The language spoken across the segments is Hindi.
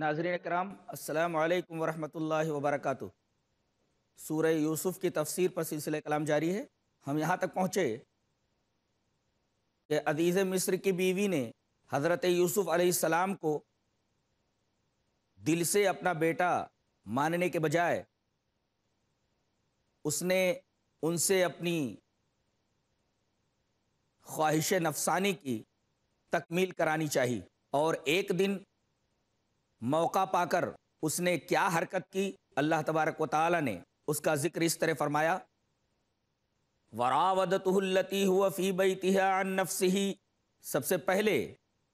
नाजरन कराम अल्लाम वरम् वबरक सूर यूसुफ़ की तफसीर पर सिलसिले कलाम जारी है हम यहाँ तक पहुँचे कि अदीज़ मिस्र की बीवी ने हज़रत यूसुफ़ अलैहिस्सलाम को दिल से अपना बेटा मानने के बजाय उसने उनसे अपनी ख्वाहिश नफसानी की तकमील करानी चाहिए और एक दिन मौका पाकर उसने क्या हरकत की अल्लाह तबारक वाली ने उसका जिक्र इस तरह फरमाया वरावदतुल्लती हुआ फ़ी बई सबसे पहले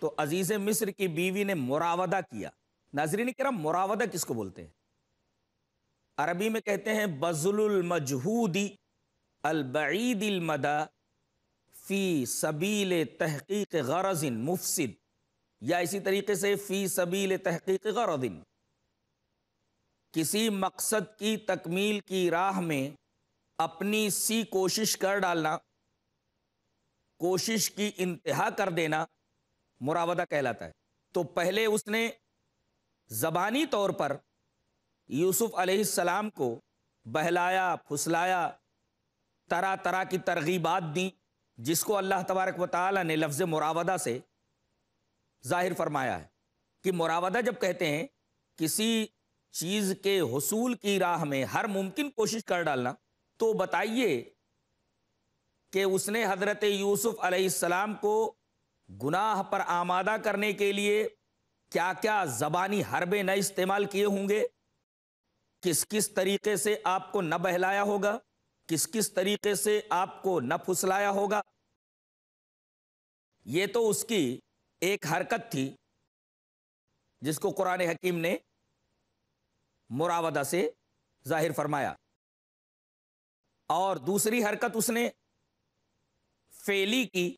तो अजीज़ मिस्र की बीवी ने मुरावदा किया नाजरीन करम मुरावदा किसको बोलते हैं अरबी में कहते हैं बजुलमजहूदी अलबईदिलमदा फ़ी सबील तहकीक गरजिन मुफसिद या इसी तरीके से फ़ी सबील तहकीक गरदिन किसी मकसद की तकमील की राह में अपनी सी कोशिश कर डालना कोशिश की इंतहा कर देना मुरावदा कहलाता है तो पहले उसने ज़बानी तौर पर यूसुफ़ अलैहिस्सलाम को बहलाया फुसलाया तरह तरह की तरगीबात दी जिसको अल्लाह तबारक वाली ने लफ्ज़ मुरावदा से जाहिर फरमाया है कि मुरावदा जब कहते हैं किसी चीज़ के हसूल की राह में हर मुमकिन कोशिश कर डालना तो बताइए कि उसने हज़रत यूसुफ अलैहिस्सलाम को गुनाह पर आमादा करने के लिए क्या क्या ज़बानी हरबे न इस्तेमाल किए होंगे किस किस तरीके से आपको न बहलाया होगा किस किस तरीके से आपको न फुसलाया होगा ये तो उसकी एक हरकत थी जिसको कुरान हकीम ने मुरावदा से जाहिर फरमाया और दूसरी हरकत उसने फेली की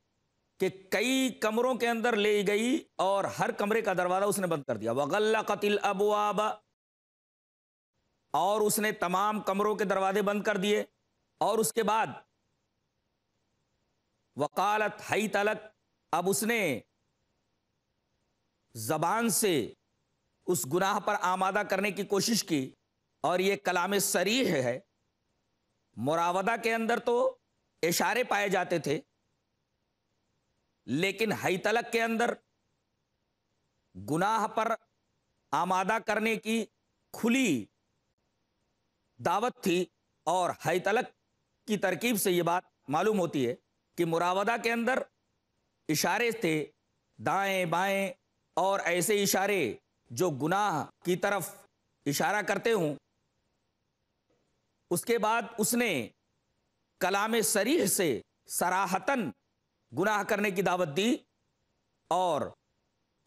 कि कई कमरों के अंदर ले गई और हर कमरे का दरवाज़ा उसने बंद कर दिया वगल्ला कतिल अबुआब और उसने तमाम कमरों के दरवाजे बंद कर दिए और उसके बाद वकालत हई तलक अब उसने जबान से उस गुनाह पर आमादा करने की कोशिश की और ये कलाम सरीह है मुरावदा के अंदर तो इशारे पाए जाते थे लेकिन हई तलक के अंदर गुनाह पर आमादा करने की खुली दावत थी और हई तलक की तरकीब से ये बात मालूम होती है कि मुरावदा के अंदर इशारे थे दाएं बाएं और ऐसे इशारे जो गुनाह की तरफ इशारा करते हों उसके बाद उसने कलाम सरीह से सराहतन गुनाह करने की दावत दी और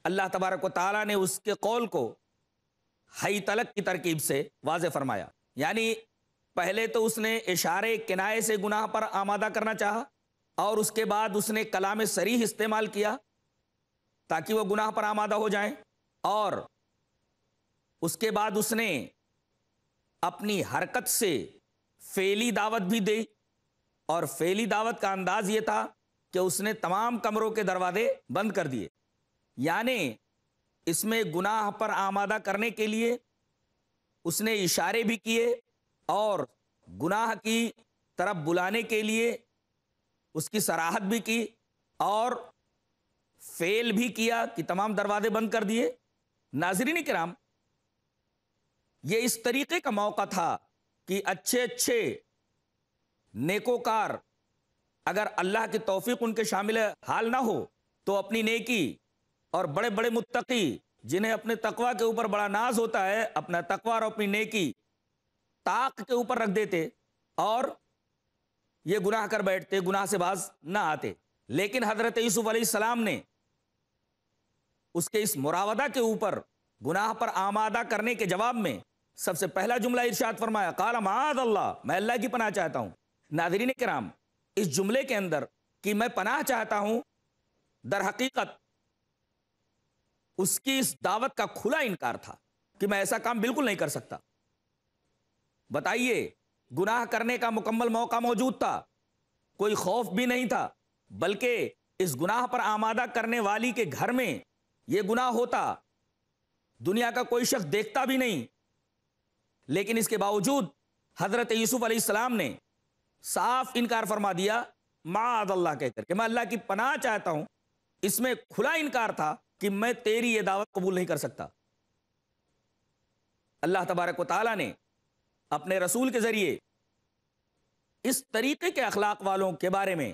अल्लाह तबारक ताली ने उसके कौल को हई तलक की तरकीब से वाज फरमाया यानी पहले तो उसने इशारे किनाए से गुनाह पर आमादा करना चाहा और उसके बाद उसने कलाम सरीह इस्तेमाल किया ताकि वह गुनाह पर आमादा हो जाए और उसके बाद उसने अपनी हरकत से फेली दावत भी दी और फेली दावत का अंदाज ये था कि उसने तमाम कमरों के दरवाजे बंद कर दिए यानी इसमें गुनाह पर आमादा करने के लिए उसने इशारे भी किए और गुनाह की तरफ बुलाने के लिए उसकी सराहत भी की और फेल भी किया कि तमाम दरवाजे बंद कर दिए नाजरीन कराम ये इस तरीके का मौका था कि अच्छे अच्छे नेकोकार अगर अल्लाह की तोफ़ी उनके शामिल हाल ना हो तो अपनी नेकी और बड़े बड़े मुत्तकी जिन्हें अपने तकवा के ऊपर बड़ा नाज होता है अपना तकवा और अपनी नेकी ताक के ऊपर रख देते और ये गुनाह कर बैठते गुनाह से बाज ना आते लेकिन हजरत यूसुफ सलाम ने उसके इस मुरावदा के ऊपर गुनाह पर आमादा करने के जवाब में सबसे पहला जुमला इर्शाद फरमाया काला माद अल्लाह मैं अल्लाह की पनाह चाहता हूँ नादरीन कराम इस जुमले के अंदर कि मैं पनाह चाहता हूँ दर हकीकत उसकी इस दावत का खुला इनकार था कि मैं ऐसा काम बिल्कुल नहीं कर सकता बताइए गुनाह करने का मुकम्मल मौका मौजूद था कोई खौफ भी नहीं था बल्कि इस गुनाह पर आमादा करने वाली के घर में यह गुनाह होता दुनिया का कोई शख्स देखता भी नहीं लेकिन इसके बावजूद हज़रत यूसुफ अलैहिस्सलाम ने साफ इनकार फरमा दिया माद अल्लाह कहकर के मैं अल्लाह की पनाह चाहता हूं इसमें खुला इनकार था कि मैं तेरी यह दावत कबूल नहीं कर सकता अल्लाह तबारक वाली ने अपने रसूल के ज़रिए इस तरीके के अखलाक वालों के बारे में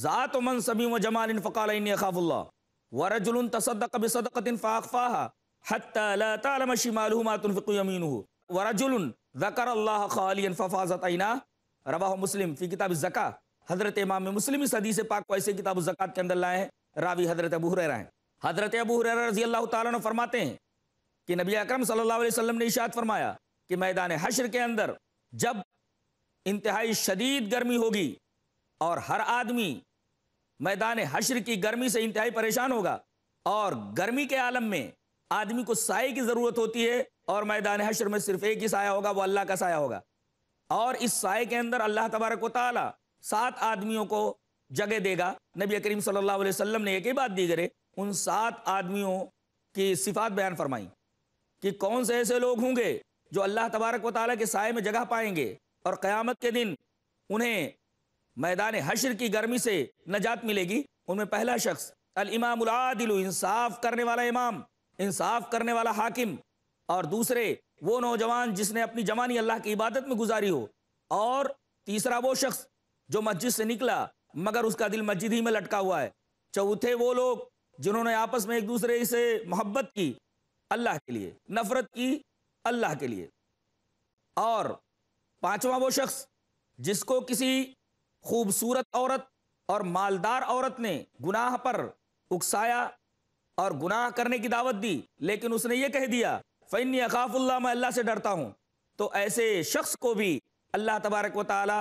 ज़ात मन सभी व जमाल फ़काल ख़ाफ़ुल्ला वरजुल तसदक बसदकिन फ़ाक़फ़ा हतम शिमालुमातफ़ीन वरजुल ज़कर अल्लाह ख़ालियन फ़फ़ाज़तना रवा मुस्लिम फ़ी किताब ज़का हज़रत इमाम मुस्लिम इस हदीस पाक को ऐसे किताब ज़क़़त के अंदर लाए हैं रावी हज़रत अबू हुरैरा हैं हज़रत अबू हुरैरा रज़ी अल्लाह ताला फरमाते हैं कि नबी अकरम सल्लल्लाहु अलैहि वसल्लम ने इशाद फरमाया कि मैदान हशर के अंदर जब इंतहाई शदीद गर्मी होगी और हर आदमी मैदान हशर की गर्मी से इंतहाई परेशान होगा और गर्मी के आलम में आदमी को साय की ज़रूरत होती है और मैदान हशर में सिर्फ एक ही साया होगा वो अल्लाह का साया होगा और इस साय के अंदर अल्लाह तबारक वाली सात आदमियों को जगह देगा नबी करीम सल्ला अलैहि ने एक ही बात दी करे उन सात आदमियों की सिफात बयान फरमाई कि कौन से ऐसे लोग होंगे जो अल्लाह तबारक व ताली के साय में जगह पाएंगे और क्यामत के दिन उन्हें मैदान हशर की गर्मी से नजात मिलेगी उनमें पहला शख्स अल इमाम इंसाफ करने वाला इमाम इंसाफ करने वाला हाकिम और दूसरे वो नौजवान जिसने अपनी जवानी अल्लाह की इबादत में गुजारी हो और तीसरा वो शख्स जो मस्जिद से निकला मगर उसका दिल मस्जिद ही में लटका हुआ है चौथे वो लोग जिन्होंने आपस में एक दूसरे से मोहब्बत की अल्लाह के लिए नफरत की अल्लाह के लिए और पांचवा वो शख्स जिसको किसी खूबसूरत औरत और मालदार औरत ने गुनाह पर उकसाया और गुनाह करने की दावत दी लेकिन उसने ये कह दिया फ़ैन अकाफ़ुल्ला मैं अल्लाह से डरता हूँ तो ऐसे शख्स को भी अल्लाह तबारक व ताली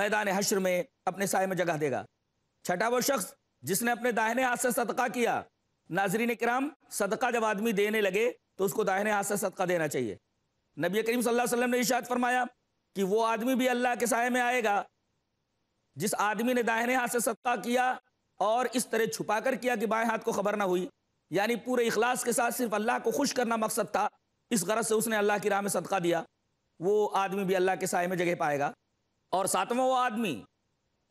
मैदान हशर में अपने साय में जगह देगा छठा वो शख्स जिसने अपने दाहिने हाथ से सदका किया नाजरीन कराम सदका जब आदमी देने लगे तो उसको दाहिने हाथ से सदका देना चाहिए नबी करीम सल्लल्लाहु अलैहि वसल्लम ने इशाद फरमाया कि वो आदमी भी अल्लाह के साय में आएगा जिस आदमी ने दाहिने हाथ से सदका किया और इस तरह छुपा कर किया कि बाएं हाथ को खबर ना हुई यानी पूरे इखलास के साथ सिर्फ अल्लाह को खुश करना मकसद था इस गरज से उसने अल्लाह की राह में सदका दिया वो आदमी भी अल्लाह के साय में जगह पाएगा और सातवां वो आदमी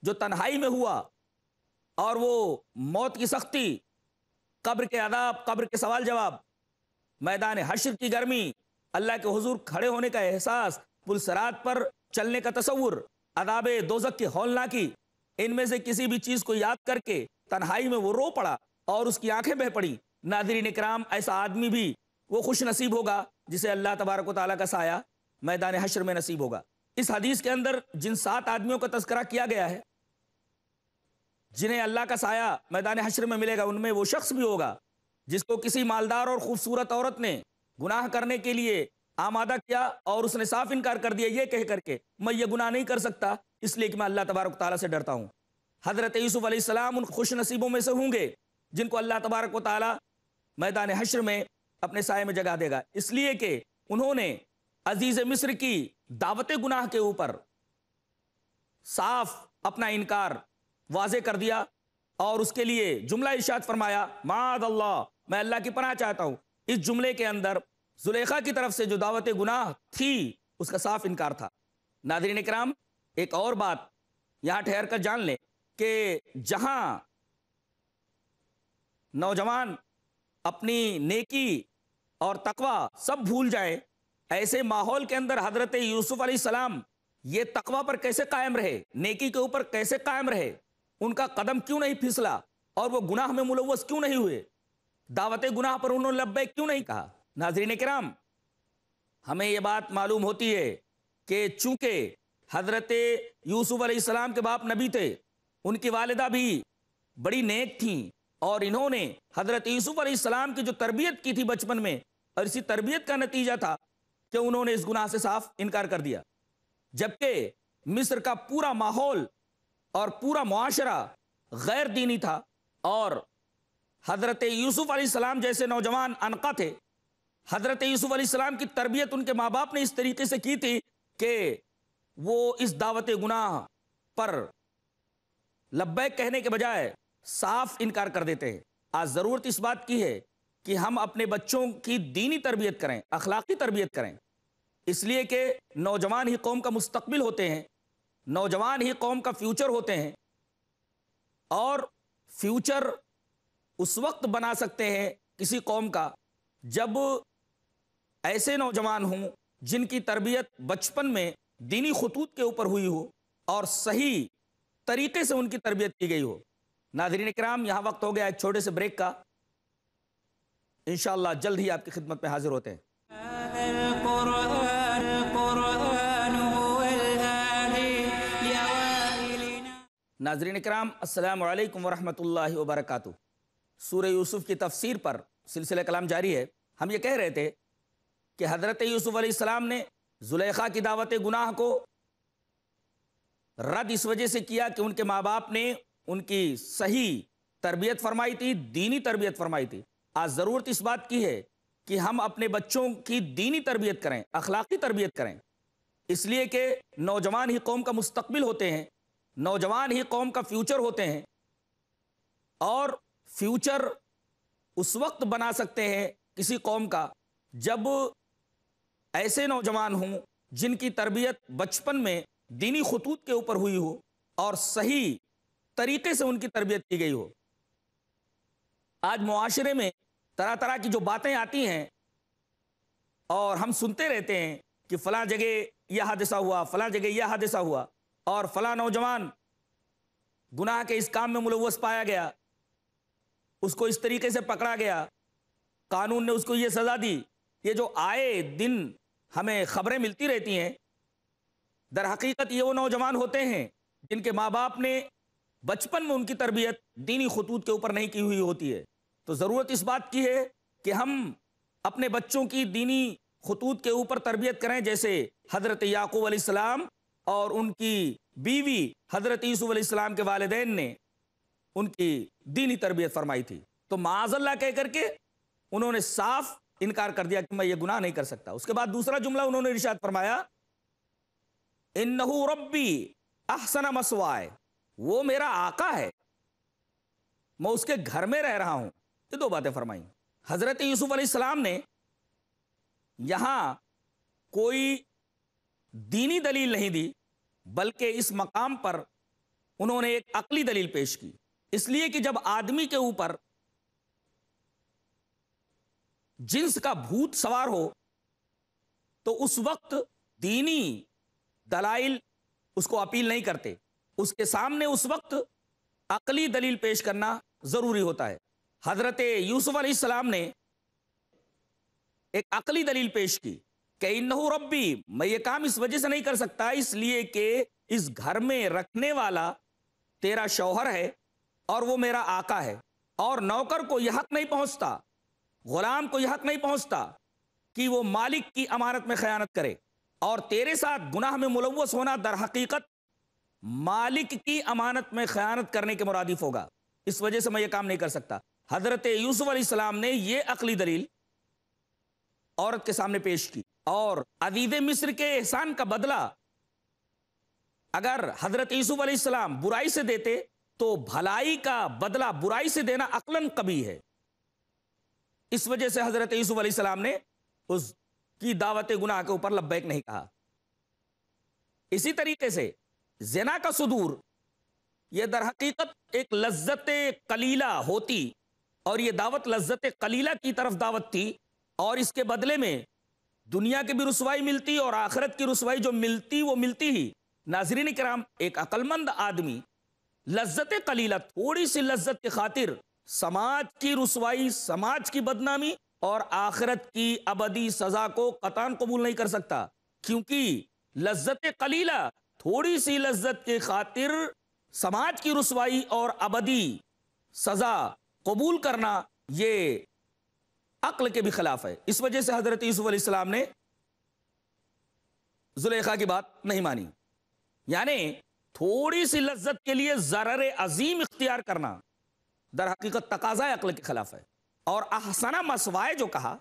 जो तन्हाई में हुआ और वो मौत की सख्ती कब्र के आदाब कब्र के सवाल जवाब मैदान हशर की गर्मी अल्लाह के हजूर खड़े होने का एहसास पुलसरात पर चलने का तस्वुर अदाब दोजक की हौलनाकी इनमें से किसी भी चीज को याद करके तन्हाई में वो रो पड़ा और उसकी आंखें बह पड़ी नादरी निकराम ऐसा आदमी भी वो खुश नसीब होगा जिसे अल्लाह तबारक ताली का साया मैदान हशर में नसीब होगा इस हदीस के अंदर जिन सात आदमियों का तस्करा किया गया है जिन्हें अल्लाह का साया मैदान हशर में मिलेगा उनमें वो शख्स भी होगा जिसको किसी मालदार और खूबसूरत औरत ने गुनाह करने के लिए आमादा किया और उसने साफ इनकार कर दिया ये कह करके मैं ये गुनाह नहीं कर सकता इसलिए कि मैं अल्लाह तबारक ताली से डरता हूँ हज़रत यूसुफ़ अलैहिस्सलाम उन खुश नसीबों में से होंगे जिनको अल्लाह तबारक ताली मैदान हशर में अपने साय में जगा देगा इसलिए कि उन्होंने अजीज़ मिस्र की दावत गुनाह के ऊपर साफ अपना इनकार वाजे कर दिया और उसके लिए जुमला इर्शाद फरमाया माद अल्लाह मैं अल्लाह की पनाह चाहता हूँ इस जुमले के अंदर जुलेखा की तरफ से जो दावत गुनाह थी उसका साफ इनकार था नादरीन कराम एक और बात यहां ठहर कर जान लें कि जहां नौजवान अपनी नेकी और तकवा सब भूल जाए ऐसे माहौल के अंदर हजरत यूसुफ अली सलाम ये तकवा पर कैसे कायम रहे नेकी के ऊपर कैसे कायम रहे उनका कदम क्यों नहीं फिसला और वो गुनाह में मुलवस क्यों नहीं हुए दावत गुनाह पर उन्होंने लब्बे क्यों नहीं कहा नाजरीन कराम हमें ये बात मालूम होती है कि चूंकि हज़रत यूसुफ़ अलैहिस्सलाम के बाप नबी थे उनकी वालदा भी बड़ी नेक थी और इन्होंने हज़रत यूसुफ़ अलैहिस्सलाम की जो तरबियत की थी बचपन में और इसी तरबियत का नतीजा था कि उन्होंने इस गुनाह से साफ इनकार कर दिया जबकि मिस्र का पूरा माहौल और पूरा माशरा गैर दीनी था और हज़रत यूसुफ़ अलैहिस्सलाम जैसे नौजवान अनका थे हजरत यूसुफ अलैहिस्सलाम की तरबियत उनके माँ बाप ने इस तरीके से की थी कि वो इस दावत गुनाह पर लब्बैक कहने के बजाय साफ इनकार कर देते हैं आज ज़रूरत इस बात की है कि हम अपने बच्चों की दीनी तरबियत करें अखलाकी तरबियत करें इसलिए कि नौजवान ही कौम का मुस्तबिल होते हैं नौजवान ही कौम का फ्यूचर होते हैं और फ्यूचर उस वक्त बना सकते हैं किसी कौम का जब ऐसे नौजवान हों जिनकी तरबियत बचपन में दीनी खतूत के ऊपर हुई हो और सही तरीके से उनकी तरबियत की गई हो नादरीन कराम यहाँ वक्त हो गया एक छोटे से ब्रेक का इन जल्द ही आपकी खिदमत में हाजिर होते हैं नाजरीन कराम अल्लाम वरहमल वबरक सूर यूसुफ़ की तफसीर पर सिलसिला कलाम जारी है हम ये कह रहे थे कि हज़रत यूसुफ़ अलैहिस्सलाम ने जुलेखा की दावत गुनाह को रद्द इस वजह से किया कि उनके माँ बाप ने उनकी सही तरबियत फरमाई थी दीनी तरबियत फरमाई थी आज ज़रूरत इस बात की है कि हम अपने बच्चों की दीनी तरबियत करें अखलाकी तरबियत करें इसलिए कि नौजवान ही कौम का मुस्तबिल होते हैं नौजवान ही कौम का फ्यूचर होते हैं और फ्यूचर उस वक्त बना सकते हैं किसी कौम का जब ऐसे नौजवान हों जिनकी तरबियत बचपन में दीनी खतूत के ऊपर हुई हो और सही तरीके से उनकी तरबियत की गई हो आज मुआशरे में तरह तरह की जो बातें आती हैं और हम सुनते रहते हैं कि फ़ला जगह यह हादसा हुआ फला जगह यह हादसा हुआ और फला नौजवान गुनाह के इस काम में मुलवस पाया गया उसको इस तरीके से पकड़ा गया कानून ने उसको ये सज़ा दी ये जो आए दिन हमें खबरें मिलती रहती हैं दर हकीकत ये वो नौजवान होते हैं जिनके माँ बाप ने बचपन में उनकी तरबियत दीनी खतूत के ऊपर नहीं की हुई होती है तो ज़रूरत इस बात की है कि हम अपने बच्चों की दीनी खतूत के ऊपर तरबियत करें जैसे हज़रत याकूब अलैहिस्सलाम और उनकी बीवी हज़रत अलैहिस्सलाम के वालदेन ने उनकी दीनी तरबियत फरमाई थी तो माजल्ला कह करके उन्होंने साफ इनकार कर दिया कि मैं ये गुनाह नहीं कर सकता उसके बाद दूसरा जुमला उन्होंने इर्शाद फरमाया इन रब्बी अहसना मसवाए वो मेरा आका है मैं उसके घर में रह रहा हूं ये दो बातें फरमाई हजरत यूसुफ अलैहिस्सलाम ने यहां कोई दीनी दलील नहीं दी बल्कि इस मकाम पर उन्होंने एक अकली दलील पेश की इसलिए कि जब आदमी के ऊपर जिन्स का भूत सवार हो तो उस वक्त दीनी दलाइल उसको अपील नहीं करते उसके सामने उस वक्त अकली दलील पेश करना ज़रूरी होता है हजरत यूसुफ अलैहिस्सलाम ने एक अकली दलील पेश की कि नहू रब्बी मैं ये काम इस वजह से नहीं कर सकता इसलिए कि इस घर में रखने वाला तेरा शौहर है और वो मेरा आका है और नौकर को यह हक नहीं पहुंचता गुलाम को यह हक नहीं पहुंचता कि वो मालिक की अमानत में खयानत करे और तेरे साथ गुनाह में मुलवस होना दर हकीकत मालिक की अमानत में खयानत करने के मुरादिफ होगा इस वजह से मैं ये काम नहीं कर सकता हजरत यूसुफ सलाम ने यह अकली दलील औरत के सामने पेश की और अदीद मिस्र के एहसान का बदला अगर हजरत यूसुफ सलाम बुराई से देते तो भलाई का बदला बुराई से देना अकलन कभी है इस वजह से हजरत यूसुफ सलाम ने उसकी दावत गुनाह के ऊपर लब्बैक नहीं कहा इसी तरीके से जना का सुदूर यह दर हकीकत एक लज्जत कलीला होती और यह दावत लज्जत कलीला की तरफ दावत थी और इसके बदले में दुनिया की भी रसवाई मिलती और आखिरत की रसवाई जो मिलती वो मिलती ही नाजरीन कराम एक अक्लमंद आदमी लज्जत कलीला थोड़ी सी लज्जत की खातिर समाज की रसवाई समाज की बदनामी और आखिरत की अबदी सजा को कतान कबूल नहीं कर सकता क्योंकि लज्जत कलीला थोड़ी सी लज्जत की खातिर समाज की रसवाई और अबदी सजा कबूल करना ये अक्ल के भी खिलाफ है इस वजह से हजरत यूसुफ्लाम ने जुलेखा की बात नहीं मानी यानी थोड़ी सी लज्जत के लिए जरर अजीम इख्तियार करना दर हकीकत तकाजा अकल के खिलाफ है और अहसना मसवाए जो कहा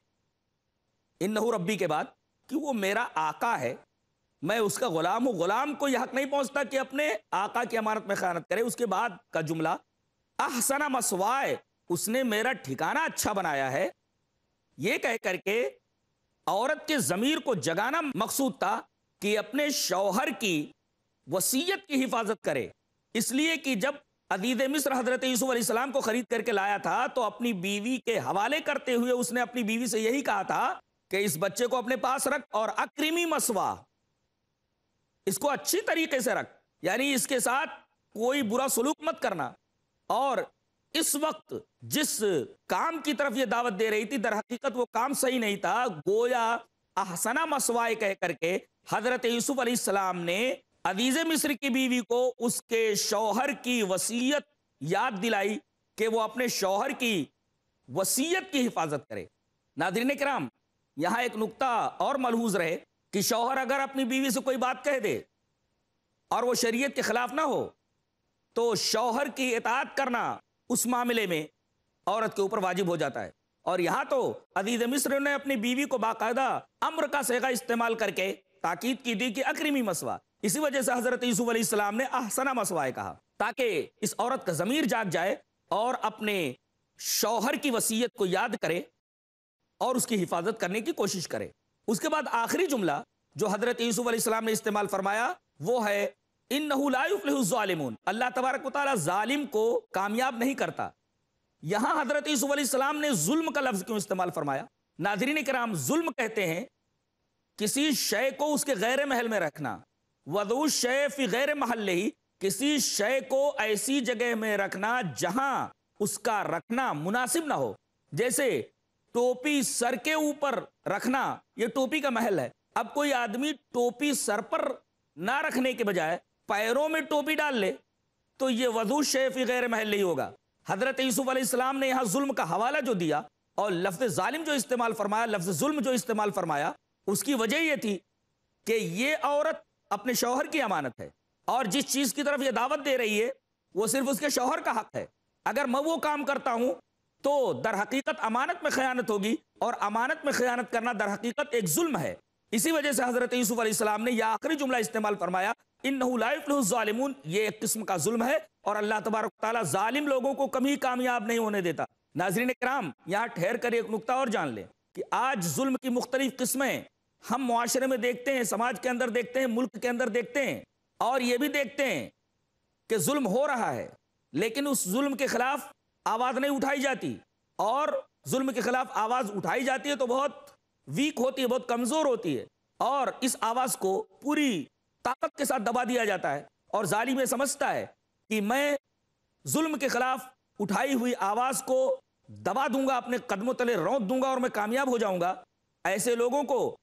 इन नहू रब्बी के बाद कि वो मेरा आका है मैं उसका गुलाम हूँ गुलाम को यह हक नहीं पहुँचता कि अपने आका की अमानत में खयानत करे उसके बाद का जुमला अहसना मसवाए उसने मेरा ठिकाना अच्छा बनाया है ये कह करके औरत के ज़मीर को जगाना मकसूद था कि अपने शौहर की वसीयत की हिफाजत करे इसलिए कि जब अदीद मिस्र हजरत यूसुफ अलैहिस्सलाम को खरीद करके लाया था तो अपनी बीवी के हवाले करते हुए उसने अपनी बीवी से यही कहा था कि इस बच्चे को अपने पास रख और अक्रिमी मसवा इसको अच्छी तरीके से रख यानी इसके साथ कोई बुरा सलूक मत करना और इस वक्त जिस काम की तरफ ये दावत दे रही थी दर हकीकत वो काम सही नहीं था गोया अहसना मसवाए कह करके हजरत यूसुफ अलैहिस्सलाम ने अजीज मिस्र की बीवी को उसके शौहर की वसीयत याद दिलाई कि वो अपने शौहर की वसीयत की हिफाजत करे नादरीन कराम यहां एक नुकता और मलहूज रहे कि शौहर अगर अपनी बीवी से कोई बात कह दे और वो शरीयत के खिलाफ ना हो तो शौहर की इतात करना उस मामले में औरत के ऊपर वाजिब हो जाता है और यहाँ तो अजीज मिस्र ने अपनी बीवी को बाकायदा अम्र का सेगा इस्तेमाल करके ताकीद की दी कि अक्रीमी मसवा इसी वजह से हजरत यूसुफ अलीसलाम ने आहसना मसवाए कहा ताकि इस औरत का ज़मीर जाग जाए और अपने शौहर की वसीयत को याद करे और उसकी हिफाजत करने की कोशिश करे उसके बाद आखिरी जुमला जो हजरत यूसुफ अलीसलाम ने इस्तेमाल फरमाया वो है इन नहुलाफलिमून अल्लाह तबारक वालिम को कामयाब नहीं करता यहाँ हजरत यूसुफ अलैहिस्सलाम ने जुल्म का लफ्ज़ क्यों इस्तेमाल फरमाया नाजरीन कराम जुल्म कहते हैं किसी शय को उसके गैर महल में रखना वदू शय फी गैर महल ही किसी शय को ऐसी जगह में रखना जहां उसका रखना मुनासिब ना हो जैसे टोपी सर के ऊपर रखना यह टोपी का महल है अब कोई आदमी टोपी सर पर ना रखने के बजाय पैरों में टोपी डाल ले तो ये वजू शेफी गैर महल ही होगा हजरत यूसुफ अलैहिस्सलाम ने यहाँ जुल्म का हवाला जो दिया और लफ्ज जालिम जो इस्तेमाल फरमाया लफ्ज जुल्म जो इस्तेमाल फरमाया उसकी वजह यह थी कि ये औरत अपने शौहर की अमानत है और जिस चीज़ की तरफ ये दावत दे रही है वो सिर्फ उसके शौहर का हक है अगर मैं वो काम करता हूँ तो दर हकीकत अमानत में खयानत होगी और अमानत में खयानत करना दर हकीकत एक जुल्म है इसी वजह से हज़रत यूसुफ़ अलैहिस्सलाम ने यह आखिरी जुमला इस्तेमाल फरमाया इन ये एक किस्म का जुल्म है और अल्लाह तबारक ताली लोगों को कभी कामयाब नहीं होने देता नाजरीन कराम यहाँ ठहर कर एक नुकता और जान लें कि आज जुल्म की मुख्तलिफ किस्में हम मुआरे में देखते हैं समाज के अंदर देखते हैं मुल्क के अंदर देखते हैं और ये भी देखते हैं कि जुल्म हो रहा है लेकिन उस जुल्म के खिलाफ आवाज़ नहीं उठाई जाती और जुल्म के खिलाफ आवाज़ उठाई जाती है तो बहुत वीक होती है बहुत कमज़ोर होती है और इस आवाज़ को पूरी ताकत के साथ दबा दिया जाता है और में समझता है कि मैं जुल्म के खिलाफ उठाई हुई आवाज़ को दबा दूंगा अपने कदमों तले रौंद दूंगा और मैं कामयाब हो जाऊंगा ऐसे लोगों को